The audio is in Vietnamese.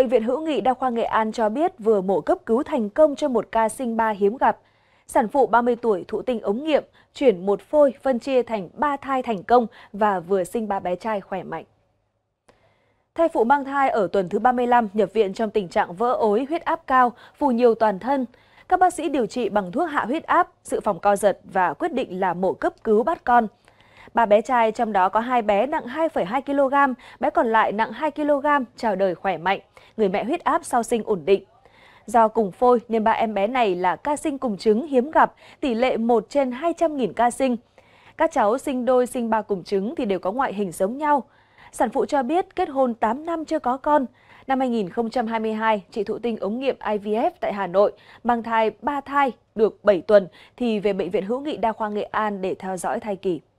Bệnh viện Hữu nghị Đa khoa Nghệ An cho biết vừa mổ cấp cứu thành công cho một ca sinh ba hiếm gặp. Sản phụ 30 tuổi thụ tinh ống nghiệm, chuyển một phôi phân chia thành ba thai thành công và vừa sinh ba bé trai khỏe mạnh. Thai phụ mang thai ở tuần thứ 35 nhập viện trong tình trạng vỡ ối, huyết áp cao, phù nhiều toàn thân. Các bác sĩ điều trị bằng thuốc hạ huyết áp, sự phòng co giật và quyết định là mổ cấp cứu bắt con. Ba bé trai trong đó có hai bé nặng 2,2 kg, bé còn lại nặng 2 kg, chào đời khỏe mạnh. Người mẹ huyết áp sau sinh ổn định. Do cùng phôi nên ba em bé này là ca sinh cùng trứng hiếm gặp, tỷ lệ 1 trên 200.000 ca sinh. Các cháu sinh đôi sinh ba cùng trứng thì đều có ngoại hình giống nhau. Sản phụ cho biết kết hôn 8 năm chưa có con. Năm 2022, chị thụ tinh ống nghiệm IVF tại Hà Nội, mang thai 3 thai, được 7 tuần thì về Bệnh viện Hữu nghị Đa khoa Nghệ An để theo dõi thai kỳ.